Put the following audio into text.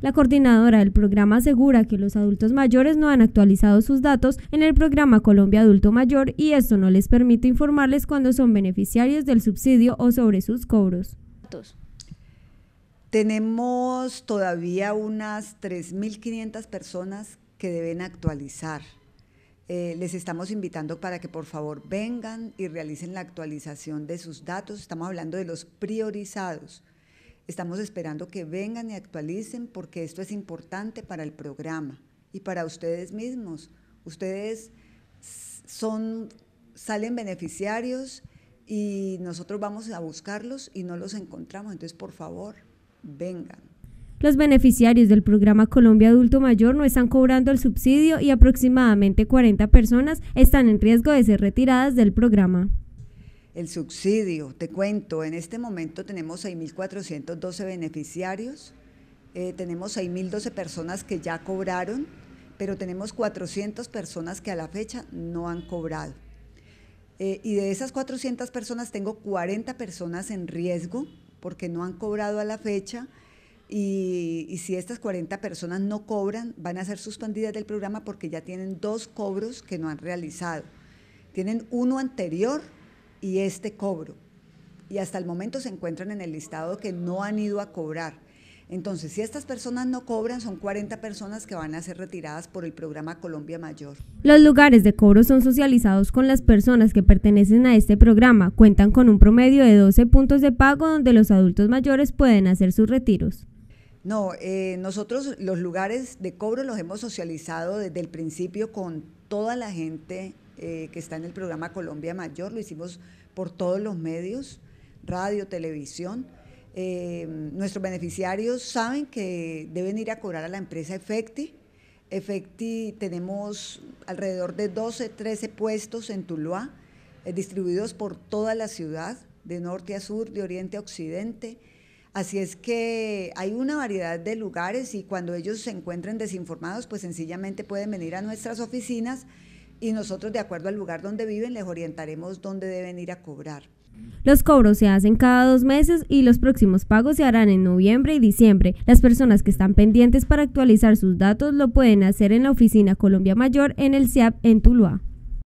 La coordinadora del programa asegura que los adultos mayores no han actualizado sus datos en el programa Colombia Adulto Mayor y esto no les permite informarles cuando son beneficiarios del subsidio o sobre sus cobros. Tenemos todavía unas 3.500 personas que deben actualizar. Eh, les estamos invitando para que por favor vengan y realicen la actualización de sus datos. Estamos hablando de los priorizados. Estamos esperando que vengan y actualicen porque esto es importante para el programa y para ustedes mismos. Ustedes son, salen beneficiarios y nosotros vamos a buscarlos y no los encontramos. Entonces, por favor, vengan. Los beneficiarios del programa Colombia Adulto Mayor no están cobrando el subsidio y aproximadamente 40 personas están en riesgo de ser retiradas del programa el subsidio. Te cuento, en este momento tenemos 6.412 beneficiarios, eh, tenemos 6.012 personas que ya cobraron, pero tenemos 400 personas que a la fecha no han cobrado. Eh, y de esas 400 personas tengo 40 personas en riesgo porque no han cobrado a la fecha. Y, y, si estas 40 personas no cobran, van a ser suspendidas del programa porque ya tienen dos cobros que no han realizado. Tienen uno anterior y este cobro. Y hasta el momento se encuentran en el listado que no han ido a cobrar. Entonces, si estas personas no cobran, son 40 personas que van a ser retiradas por el programa Colombia Mayor. Los lugares de cobro son socializados con las personas que pertenecen a este programa. Cuentan con un promedio de 12 puntos de pago donde los adultos mayores pueden hacer sus retiros. No, eh, nosotros los lugares de cobro los hemos socializado desde el principio con toda la gente eh, que está en el programa Colombia Mayor, lo hicimos por todos los medios, radio, televisión. Eh, nuestros beneficiarios saben que deben ir a cobrar a la empresa Efecti. Efecti tenemos alrededor de 12, 13 puestos en Tuluá, eh, distribuidos por toda la ciudad, de norte a sur, de oriente a occidente. Así es que hay una variedad de lugares y cuando ellos se encuentren desinformados, pues sencillamente pueden venir a nuestras oficinas y nosotros de acuerdo al lugar donde viven les orientaremos dónde deben ir a cobrar. Los cobros se hacen cada dos meses y los próximos pagos se harán en noviembre y diciembre. Las personas que están pendientes para actualizar sus datos lo pueden hacer en la oficina Colombia Mayor en el CIAP en Tuluá.